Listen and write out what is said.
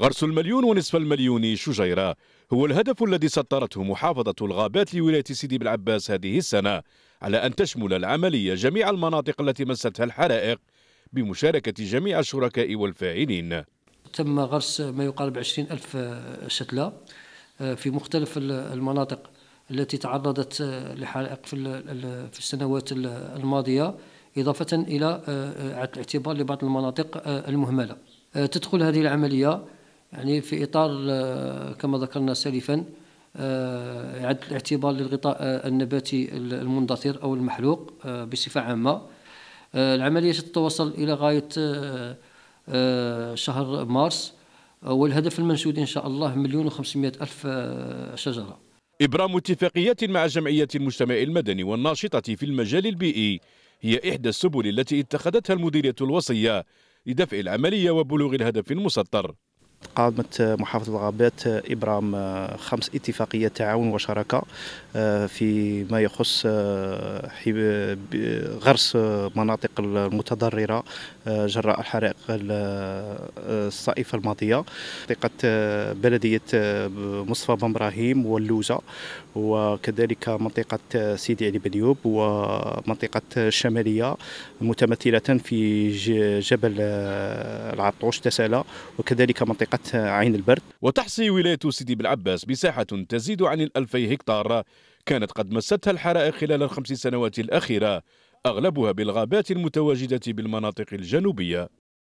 غرس المليون ونصف المليون شجيرة هو الهدف الذي سطرته محافظة الغابات لولاية سيدي بالعباس هذه السنة على أن تشمل العملية جميع المناطق التي مستها الحرائق بمشاركة جميع الشركاء والفاعلين تم غرس ما يقارب 20 ألف شتلة آه، في مختلف المناطق التي تعرضت آه، لحرائق في السنوات الماضية إضافة إلى اعاده الاعتبار آه، لبعض المناطق المهملة تدخل هذه العملية يعني في إطار آه، كما ذكرنا سالفا إعادة الاعتبار للغطاء آه، النباتي المندثر أو المحلوق آه، بصفة عامة العملية ستتوصل إلى غاية شهر مارس والهدف المنشود إن شاء الله مليون و500 ألف شجرة إبرام اتفاقيات مع جمعية المجتمع المدني والناشطة في المجال البيئي هي إحدى السبل التي اتخذتها المديرية الوصية لدفع العملية وبلوغ الهدف المسطر قامت محافظة الغابات إبرام خمس اتفاقيات تعاون وشراكة آه، في ما يخص آه، غرس مناطق المتضررة آه، جراء الحرائق الصائفة الماضية منطقة بلدية مصطفى بن إبراهيم واللوزة وكذلك منطقة سيدي علي بنيوب ومنطقة الشمالية متمثلة في جبل العطوش تسالى وكذلك منطقة عين البرد وتحصي ولاية سيدي بالعباس مساحة تزيد عن الألفي هكتار كانت قد مستها الحرائق خلال الخمس سنوات الأخيرة أغلبها بالغابات المتواجدة بالمناطق الجنوبية